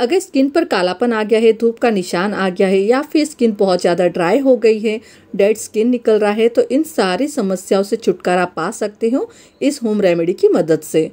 अगर स्किन पर कालापन आ गया है धूप का निशान आ गया है या फिर स्किन बहुत ज़्यादा ड्राई हो गई है डेड स्किन निकल रहा है तो इन सारी समस्याओं से छुटकारा पा सकते हो इस होम रेमेडी की मदद से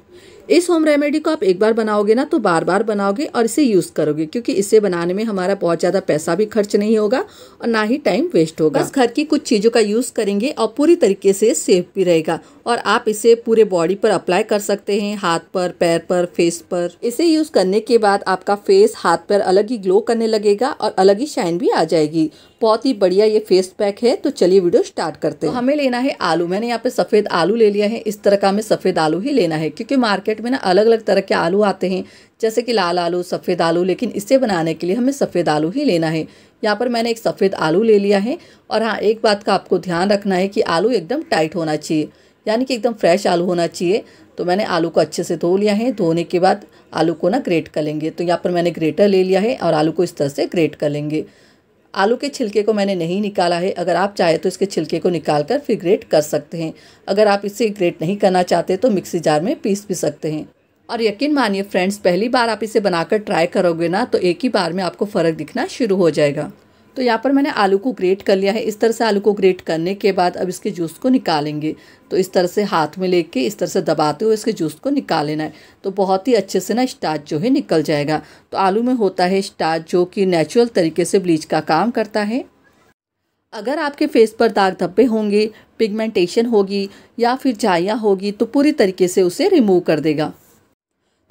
इस होम रेमेडी को आप एक बार बनाओगे ना तो बार बार बनाओगे और इसे यूज़ करोगे क्योंकि इसे बनाने में हमारा बहुत ज़्यादा पैसा भी खर्च नहीं होगा और ना ही टाइम वेस्ट होगा बस घर की कुछ चीज़ों का यूज़ करेंगे और पूरी तरीके से सेफ भी रहेगा और आप इसे पूरे बॉडी पर अप्लाई कर सकते हैं हाथ पर पैर पर फेस पर इसे यूज़ करने के बाद आपका फेस हाथ पर अलग ही ग्लो करने लगेगा और अलग ही शाइन भी आ जाएगी बहुत ही बढ़िया ये फेस पैक है तो चलिए वीडियो स्टार्ट करते तो हैं तो हमें लेना है आलू मैंने यहाँ पे सफ़ेद आलू ले लिया है इस तरह का हमें सफ़ेद आलू ही लेना है क्योंकि मार्केट मार्केट में ना अलग अलग तरह के आलू आते हैं जैसे कि लाल आलू सफ़ेद आलू लेकिन इसे बनाने के लिए हमें सफ़ेद आलू ही लेना है यहाँ पर मैंने एक सफ़ेद आलू ले लिया है और हाँ एक बात का आपको ध्यान रखना है कि आलू एकदम टाइट होना चाहिए यानी कि एकदम फ्रेश आलू होना चाहिए तो मैंने आलू को अच्छे से धो लिया है धोने के बाद आलू को ना ग्रेट कर लेंगे तो यहाँ पर मैंने ग्रेटर ले लिया है और आलू को इस तरह से ग्रेट कर लेंगे आलू के छिलके को मैंने नहीं निकाला है अगर आप चाहे तो इसके छिलके को निकाल कर फिर ग्रेट कर सकते हैं अगर आप इसे ग्रेट नहीं करना चाहते तो मिक्सी जार में पीस भी सकते हैं और यकीन मानिए फ्रेंड्स पहली बार आप इसे बनाकर ट्राई करोगे ना तो एक ही बार में आपको फ़र्क दिखना शुरू हो जाएगा तो यहाँ पर मैंने आलू को ग्रेट कर लिया है इस तरह से आलू को ग्रेट करने के बाद अब इसके जूस को निकालेंगे तो इस तरह से हाथ में लेके इस तरह से दबाते हुए इसके जूस को निकाल लेना है तो बहुत ही अच्छे से ना स्टार्च जो है निकल जाएगा तो आलू में होता है स्टार्च जो कि नेचुरल तरीके से ब्लीच का काम करता है अगर आपके फेस पर दाग धब्बे होंगे पिगमेंटेशन होगी या फिर झाइयाँ होगी तो पूरी तरीके से उसे रिमूव कर देगा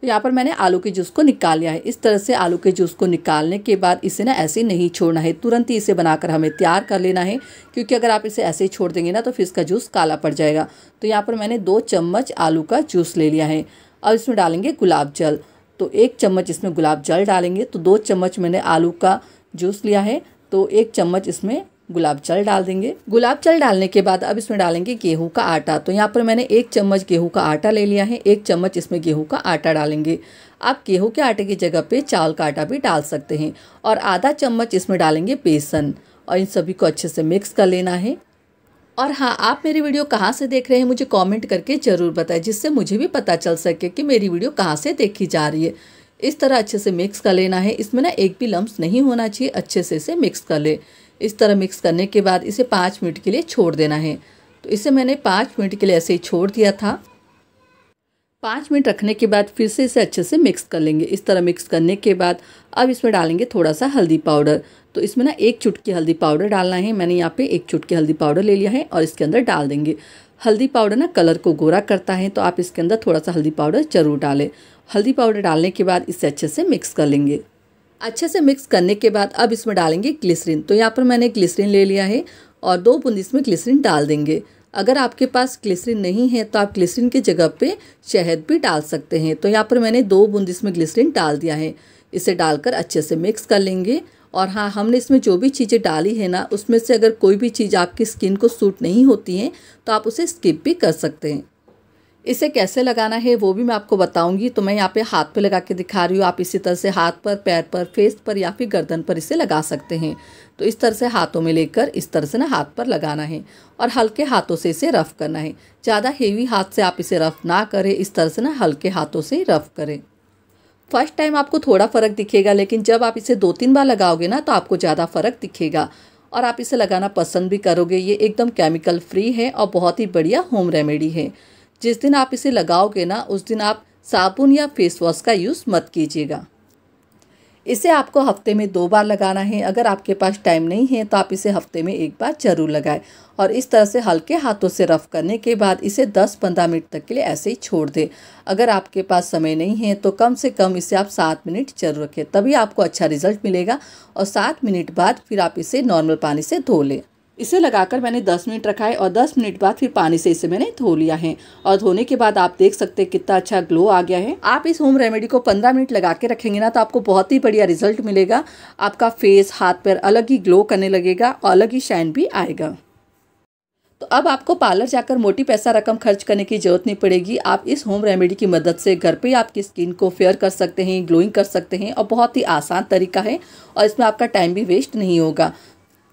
तो यहाँ पर मैंने आलू के जूस को निकाल लिया है इस तरह से आलू के जूस को निकालने के बाद इसे ना ऐसे नहीं छोड़ना है तुरंत ही इसे बनाकर हमें तैयार कर लेना है क्योंकि अगर आप इसे ऐसे ही छोड़ देंगे ना तो फिर इसका जूस काला पड़ जाएगा तो यहाँ पर मैंने दो चम्मच आलू का जूस ले लिया है अब इसमें डालेंगे गुलाब जल तो एक चम्मच इसमें गुलाब जल डालेंगे तो दो चम्मच मैंने आलू का जूस लिया है तो एक चम्मच इसमें गुलाब जल डाल देंगे गुलाब जल डालने के बाद अब इसमें डालेंगे गेहूं का आटा तो यहाँ पर मैंने एक चम्मच गेहूं का आटा ले लिया है एक चम्मच इसमें गेहूं का आटा डालेंगे आप गेहूं के आटे की जगह पे चावल का आटा भी डाल सकते हैं और आधा चम्मच इसमें डालेंगे बेसन और इन सभी को अच्छे से मिक्स कर लेना है और हाँ आप मेरी वीडियो कहाँ से देख रहे हैं मुझे कॉमेंट करके ज़रूर बताएं जिससे मुझे भी पता चल सके कि मेरी वीडियो कहाँ से देखी जा रही है इस तरह अच्छे से मिक्स कर लेना है इसमें ना एक भी लम्ब नहीं होना चाहिए अच्छे से इसे मिक्स कर ले इस तरह मिक्स करने के बाद इसे पाँच मिनट के लिए छोड़ देना है तो इसे मैंने पाँच मिनट के लिए ऐसे ही छोड़ दिया था पाँच मिनट रखने के बाद फिर से इसे अच्छे से मिक्स कर लेंगे इस तरह मिक्स करने के बाद अब इसमें डालेंगे थोड़ा सा हल्दी पाउडर तो इसमें ना एक चुटकी हल्दी पाउडर डालना है मैंने यहाँ पे एक चुटकी हल्दी पाउडर ले लिया है और इसके अंदर डाल देंगे हल्दी पाउडर ना कलर को गोरा करता है तो आप इसके अंदर थोड़ा सा हल्दी पाउडर ज़रूर डालें हल्दी पाउडर डालने के बाद इसे अच्छे से मिक्स कर लेंगे अच्छे से मिक्स करने के बाद अब इसमें डालेंगे ग्लिसरीन तो यहाँ पर मैंने ग्लिसरीन ले लिया है और दो बूंद इसमें ग्लिसरीन डाल देंगे अगर आपके पास ग्लिसरीन नहीं है तो आप ग्लिसरीन की जगह पे शहद भी डाल सकते हैं तो यहाँ पर मैंने दो बूंद इसमें ग्लिसरीन डाल दिया है इसे डालकर अच्छे से मिक्स कर लेंगे और हाँ हमने इसमें जो भी चीज़ें डाली है ना उसमें से अगर कोई भी चीज़ आपकी स्किन को सूट नहीं होती है तो आप उसे स्किप भी कर सकते हैं इसे कैसे लगाना है वो भी मैं आपको बताऊंगी तो मैं यहाँ पे हाथ पे लगा के दिखा रही हूँ आप इसी तरह से हाथ पर पैर पर फेस पर या फिर गर्दन पर इसे लगा सकते हैं तो इस तरह से हाथों में लेकर इस तरह से ना हाथ पर लगाना है और हल्के हाथों से इसे रफ़ करना है ज़्यादा हेवी हाथ से आप इसे रफ़ ना करें इस तरह से ना हल्के हाथों से रफ़ करें फर्स्ट टाइम आपको थोड़ा फ़र्क दिखेगा लेकिन जब आप इसे दो तीन बार लगाओगे ना तो आपको ज़्यादा फ़र्क दिखेगा और आप इसे लगाना पसंद भी करोगे ये एकदम केमिकल फ्री है और बहुत ही बढ़िया होम रेमेडी है जिस दिन आप इसे लगाओगे ना उस दिन आप साबुन या फेस वॉश का यूज़ मत कीजिएगा इसे आपको हफ्ते में दो बार लगाना है अगर आपके पास टाइम नहीं है तो आप इसे हफ्ते में एक बार जरूर लगाएं और इस तरह से हल्के हाथों से रफ़ करने के बाद इसे 10-15 मिनट तक के लिए ऐसे ही छोड़ दें अगर आपके पास समय नहीं है तो कम से कम इसे आप सात मिनट जरूर रखें तभी आपको अच्छा रिजल्ट मिलेगा और सात मिनट बाद फिर आप इसे नॉर्मल पानी से धो लें इसे लगाकर मैंने 10 मिनट रखा है और 10 मिनट बाद फिर पानी से इसे मैंने धो लिया है और धोने के बाद आप देख सकते हैं कितना अच्छा ग्लो आ गया है आप इस होम रेमेडी को 15 मिनट लगा के रखेंगे ना तो आपको बहुत ही बढ़िया रिजल्ट मिलेगा आपका फेस हाथ पैर अलग ही ग्लो करने लगेगा और अलग ही शाइन भी आएगा तो अब आपको पार्लर जाकर मोटी पैसा रकम खर्च करने की ज़रूरत नहीं पड़ेगी आप इस होम रेमेडी की मदद से घर पे आपकी स्किन को फेयर कर सकते हैं ग्लोइंग कर सकते हैं और बहुत ही आसान तरीका है और इसमें आपका टाइम भी वेस्ट नहीं होगा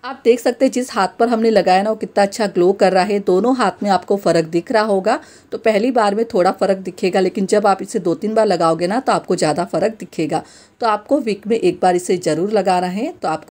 आप देख सकते हैं जिस हाथ पर हमने लगाया ना वो कितना अच्छा ग्लो कर रहा है दोनों हाथ में आपको फ़र्क दिख रहा होगा तो पहली बार में थोड़ा फ़र्क दिखेगा लेकिन जब आप इसे दो तीन बार लगाओगे ना तो आपको ज़्यादा फ़र्क दिखेगा तो आपको वीक में एक बार इसे ज़रूर लगाना है तो आप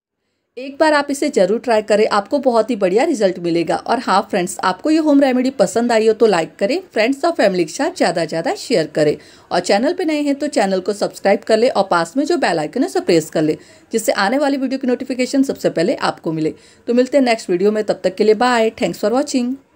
एक बार आप इसे जरूर ट्राई करें आपको बहुत ही बढ़िया रिजल्ट मिलेगा और हाँ फ्रेंड्स आपको ये होम रेमेडी पसंद आई हो तो लाइक करें फ्रेंड्स और फैमिली के साथ ज़्यादा ज़्यादा शेयर करें और चैनल पे नए हैं तो चैनल को सब्सक्राइब कर ले और पास में जो बेल आइकन है उसे प्रेस कर ले जिससे आने वाली वीडियो की नोटिफिकेशन सबसे पहले आपको मिले तो मिलते हैं नेक्स्ट वीडियो में तब तक के लिए बाय थैंक्स फॉर वॉचिंग